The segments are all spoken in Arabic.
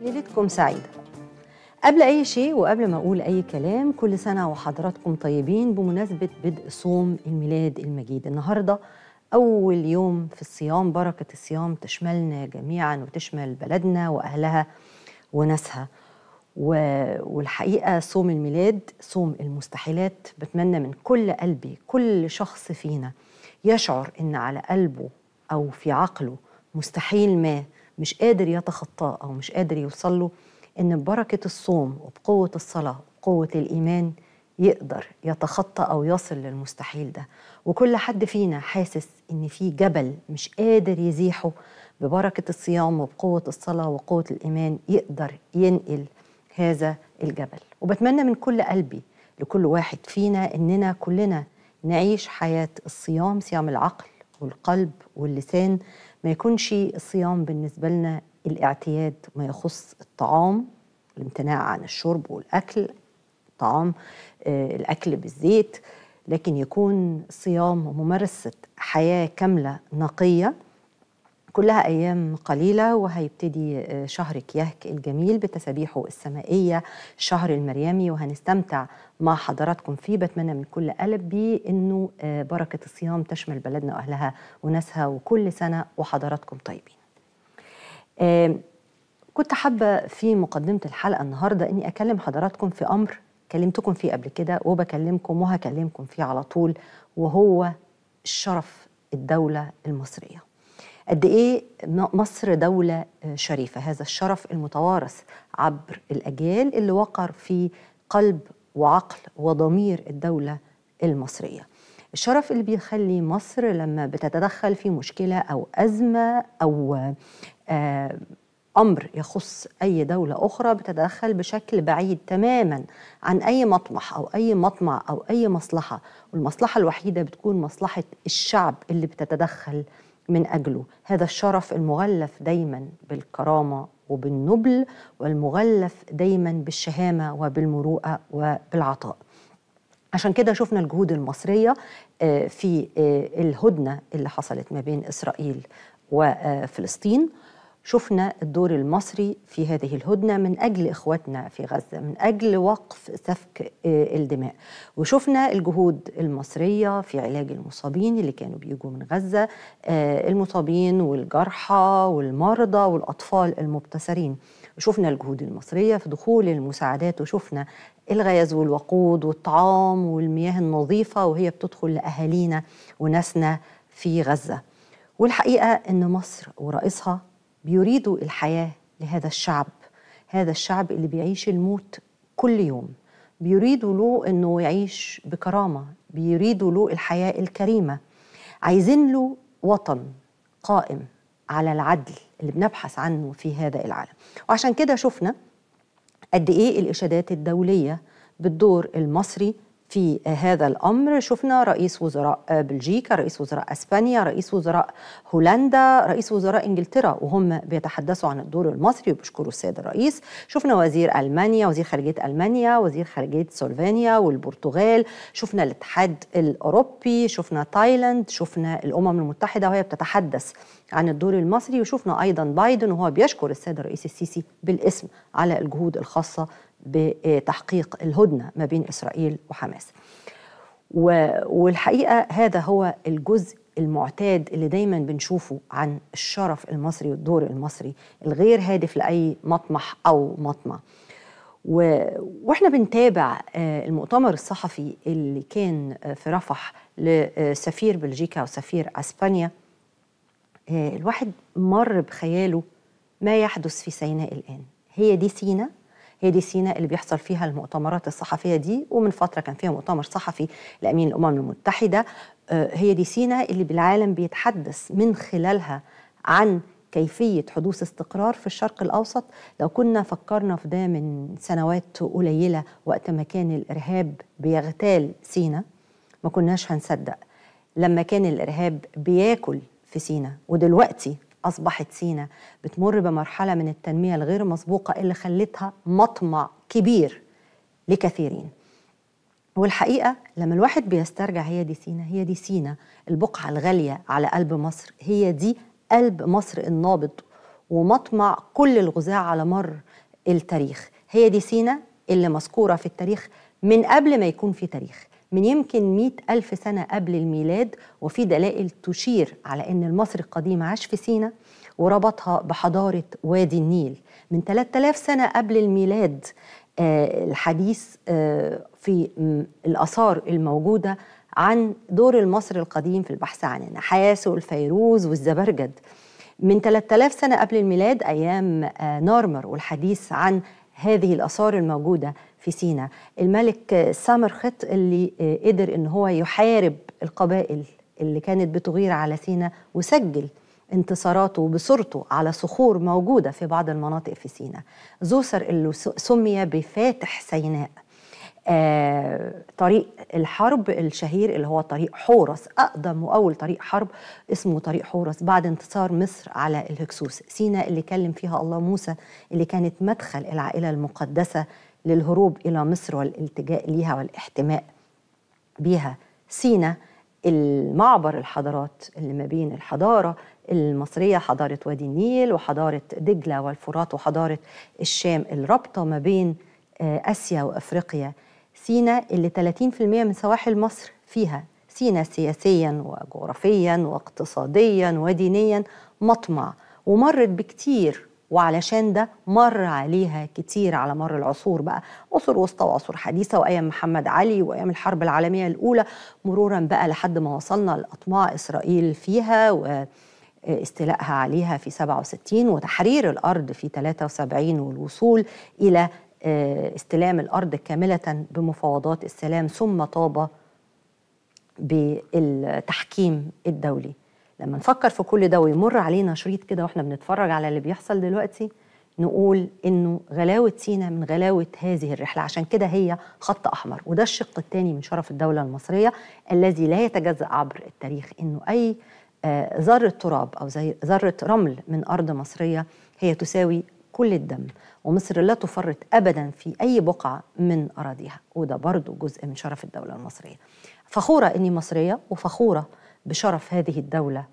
ليلتكم سعيدة قبل أي شيء وقبل ما أقول أي كلام كل سنة وحضراتكم طيبين بمناسبة بدء صوم الميلاد المجيد النهاردة أول يوم في الصيام بركة الصيام تشملنا جميعا وتشمل بلدنا وأهلها وناسها و... والحقيقة صوم الميلاد صوم المستحيلات بتمنى من كل قلبي كل شخص فينا يشعر إن على قلبه أو في عقله مستحيل ما مش قادر يتخطاه أو مش قادر يوصل له إن ببركة الصوم وبقوة الصلاة وقوة الإيمان يقدر يتخطى أو يصل للمستحيل ده وكل حد فينا حاسس إن في جبل مش قادر يزيحه ببركة الصيام وبقوة الصلاة وقوة الإيمان يقدر ينقل هذا الجبل وبتمنى من كل قلبي لكل واحد فينا إننا كلنا نعيش حياة الصيام صيام العقل والقلب واللسان ما يكونش الصيام بالنسبة لنا الاعتياد ما يخص الطعام الامتناع عن الشرب والأكل الطعام آه، الأكل بالزيت لكن يكون صيام ممارسة حياة كاملة نقية كلها أيام قليلة وهيبتدي آه، شهر كياهك الجميل بتسابيحه السمائية شهر المريمي وهنستمتع مع حضراتكم فيه بتمنى من كل قلب بيه إنه آه، بركة الصيام تشمل بلدنا وأهلها وناسها وكل سنة وحضراتكم طيبين آه، كنت حابة في مقدمة الحلقة النهاردة إني أكلم حضراتكم في أمر كلمتكم فيه قبل كده وبكلمكم وهكلمكم فيه على طول وهو شرف الدولة المصرية قد ايه مصر دوله آه، شريفه هذا الشرف المتوارث عبر الاجيال اللي وقر في قلب وعقل وضمير الدوله المصريه الشرف اللي بيخلي مصر لما بتتدخل في مشكله او ازمه او آه، امر يخص اي دوله اخرى بتتدخل بشكل بعيد تماما عن اي مطمح او اي مطمع او اي مصلحه والمصلحه الوحيده بتكون مصلحه الشعب اللي بتتدخل من أجله هذا الشرف المغلف دايما بالكرامة وبالنبل والمغلف دايما بالشهامة وبالمروءة وبالعطاء عشان كده شفنا الجهود المصرية آه، في آه، الهدنة اللي حصلت ما بين إسرائيل وفلسطين شفنا الدور المصري في هذه الهدنة من أجل إخواتنا في غزة من أجل وقف سفك آه، الدماء وشفنا الجهود المصرية في علاج المصابين اللي كانوا بيجوا من غزة آه، المصابين والجرحى والمرضى والأطفال المبتسرين شفنا الجهود المصرية في دخول المساعدات وشفنا الغاز والوقود والطعام والمياه النظيفة وهي بتدخل لأهالينا وناسنا في غزة والحقيقة أن مصر ورئيسها بيريدوا الحياه لهذا الشعب هذا الشعب اللي بيعيش الموت كل يوم بيريدوا له انه يعيش بكرامه بيريدوا له الحياه الكريمه عايزين له وطن قائم على العدل اللي بنبحث عنه في هذا العالم وعشان كده شفنا قد ايه الاشادات الدوليه بالدور المصري في هذا الامر شفنا رئيس وزراء آه، بلجيكا رئيس وزراء اسبانيا رئيس وزراء هولندا رئيس وزراء انجلترا وهم بيتحدثوا عن الدور المصري وبيشكروا السيد الرئيس شفنا وزير المانيا وزير خارجيه المانيا وزير خارجيه سلوفينيا والبرتغال شفنا الاتحاد الاوروبي شفنا تايلاند شفنا الامم المتحده وهي بتتحدث عن الدور المصري وشفنا ايضا بايدن وهو بيشكر السيد الرئيس السيسي بالاسم على الجهود الخاصه بتحقيق الهدنه ما بين اسرائيل وحماس. والحقيقه هذا هو الجزء المعتاد اللي دايما بنشوفه عن الشرف المصري والدور المصري الغير هادف لاي مطمح او مطمع. و... واحنا بنتابع آه، المؤتمر الصحفي اللي كان آه، في رفح لسفير بلجيكا وسفير اسبانيا آه، الواحد مر بخياله ما يحدث في سيناء الان هي دي سينا هي دي سينا اللي بيحصل فيها المؤتمرات الصحفيه دي ومن فتره كان فيها مؤتمر صحفي لامين الامم المتحده آه، هي دي سينا اللي بالعالم بيتحدث من خلالها عن كيفية حدوث استقرار في الشرق الأوسط لو كنا فكرنا في ده من سنوات قليلة وقت ما كان الإرهاب بيغتال سينا ما كناش هنصدق لما كان الإرهاب بياكل في سينا ودلوقتي أصبحت سينا بتمر بمرحلة من التنمية الغير مسبوقة اللي خلتها مطمع كبير لكثيرين والحقيقة لما الواحد بيسترجع هي دي سينا هي دي سينا البقعة الغالية على قلب مصر هي دي قلب مصر النابض ومطمع كل الغزاة على مر التاريخ هي دي سينا اللي مذكورة في التاريخ من قبل ما يكون في تاريخ من يمكن مئة ألف سنة قبل الميلاد وفي دلائل تشير على أن المصري القديم عاش في سينا وربطها بحضارة وادي النيل من 3000 سنة قبل الميلاد آه، الحديث آه، في الآثار الموجودة عن دور المصري القديم في البحث عن النحاس والفيروز والزبرجد من 3000 سنة قبل الميلاد أيام آه، نارمر والحديث عن هذه الآثار الموجودة في سينا الملك سامرخت اللي قدر ان هو يحارب القبائل اللي كانت بتغير على سينا وسجل انتصاراته وبصورته على صخور موجودة في بعض المناطق في سينا زوسر اللي سمي بفاتح سيناء آه، طريق الحرب الشهير اللي هو طريق حورس أقدم وأول طريق حرب اسمه طريق حورس بعد انتصار مصر على الهكسوس سينا اللي كلم فيها الله موسى اللي كانت مدخل العائلة المقدسة للهروب إلى مصر والالتجاء ليها والاحتماء بيها سينا المعبر الحضارات اللي ما بين الحضارة المصرية حضارة وادي النيل وحضارة دجلة والفرات وحضارة الشام الرابطة ما بين آه، آسيا وأفريقيا سينا اللي 30% من سواحل مصر فيها سينا سياسيا وجغرافيا واقتصاديا ودينيا مطمع ومرت بكتير وعلشان ده مر عليها كتير على مر العصور بقى عصور وسطى وعصور حديثة وأيام محمد علي وأيام الحرب العالمية الأولى مرورا بقى لحد ما وصلنا لأطماع إسرائيل فيها و استيلائها عليها في 67 وتحرير الأرض في 73 والوصول إلى آه، استلام الأرض كاملة بمفاوضات السلام ثم طاب بالتحكيم الدولي لما نفكر في كل ده ويمر علينا شريط كده واحنا بنتفرج على اللي بيحصل دلوقتي نقول انه غلاوه سينا من غلاوه هذه الرحله عشان كده هي خط احمر وده الشق الثاني من شرف الدوله المصريه الذي لا يتجزا عبر التاريخ انه اي آه، ذره تراب او زي ذره رمل من ارض مصريه هي تساوي كل الدم ومصر لا تفرط ابدا في اي بقعه من اراضيها وده برضو جزء من شرف الدوله المصريه فخوره اني مصريه وفخوره بشرف هذه الدولة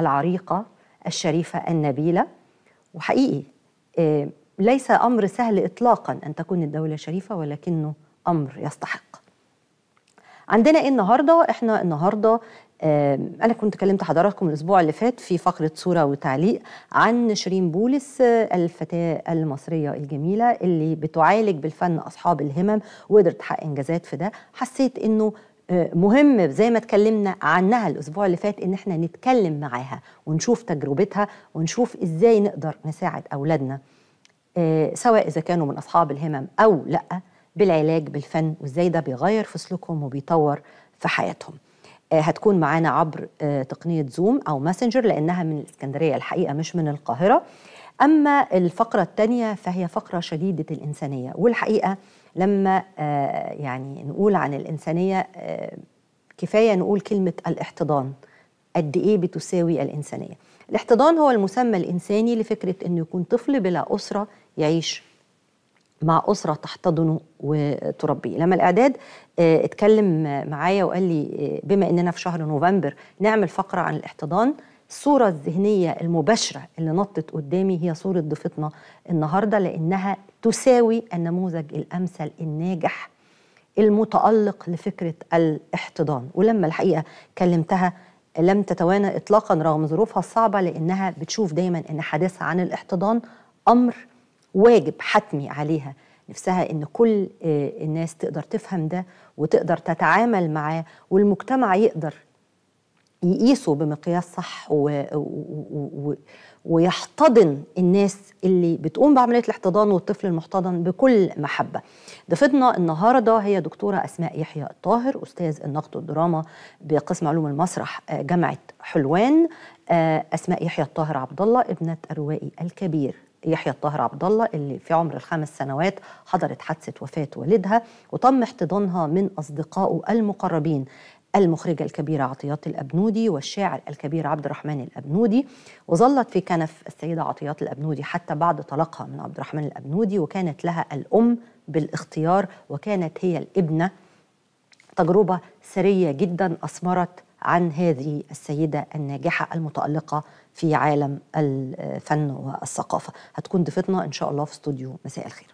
العريقة الشريفة النبيلة وحقيقي ليس أمر سهل إطلاقا أن تكون الدولة شريفة ولكنه أمر يستحق عندنا إيه النهاردة؟ إحنا النهاردة أنا كنت كلمت حضراتكم الأسبوع اللي فات في فقرة صورة وتعليق عن شيرين بولس الفتاة المصرية الجميلة اللي بتعالج بالفن أصحاب الهمم وقدرت تحقق إنجازات في ده حسيت إنه آه، مهم زي ما اتكلمنا عنها الاسبوع اللي فات ان احنا نتكلم معاها ونشوف تجربتها ونشوف ازاي نقدر نساعد اولادنا آه، سواء اذا كانوا من اصحاب الهمم او لا بالعلاج بالفن وازاي ده بيغير في سلوكهم وبيطور في حياتهم آه، هتكون معانا عبر تقنيه زوم او ماسنجر لانها من الاسكندريه الحقيقه مش من القاهره أما الفقرة الثانية فهي فقرة شديدة الإنسانية والحقيقة لما آه، يعني نقول عن الإنسانية آه، كفاية نقول كلمة الاحتضان قد إيه بتساوي الإنسانية الاحتضان هو المسمى الإنساني لفكرة أنه يكون طفل بلا أسرة يعيش مع أسرة تحتضنه وتربيه لما الإعداد آه، اتكلم معايا وقال لي بما أننا في شهر نوفمبر نعمل فقرة عن الاحتضان الصورة الذهنية المباشرة اللي نطت قدامي هي صورة ضيفتنا النهاردة لأنها تساوي النموذج الأمثل الناجح المتألق لفكرة الاحتضان ولما الحقيقة كلمتها لم تتوانى إطلاقا رغم ظروفها الصعبة لأنها بتشوف دايما أن حديثها عن الاحتضان أمر واجب حتمي عليها نفسها ان كل آه، الناس تقدر تفهم ده وتقدر تتعامل معاه والمجتمع يقدر يقيسوا بمقياس صح و... و... ويحتضن الناس اللي بتقوم بعمليه الاحتضان والطفل المحتضن بكل محبه. ضيفتنا النهارده هي دكتوره اسماء يحيى الطاهر استاذ النقد والدراما بقسم علوم المسرح آه، جامعه حلوان آه، اسماء يحيى الطاهر عبد الله ابنه الروائي الكبير يحيى الطاهر عبد الله اللي في عمر الخمس سنوات حضرت حادثه وفاه والدها وتم احتضانها من اصدقائه المقربين المخرجة الكبيرة عطيات الأبنودي والشاعر الكبير عبد الرحمن الأبنودي وظلت في كنف السيدة عطيات الأبنودي حتى بعد طلاقها من عبد الرحمن الأبنودي وكانت لها الأم بالاختيار وكانت هي الابنة تجربة سرية جدا أثمرت عن هذه السيدة الناجحة المتألقة في عالم الفن والثقافة هتكون ضيفتنا إن شاء الله في استوديو مساء الخير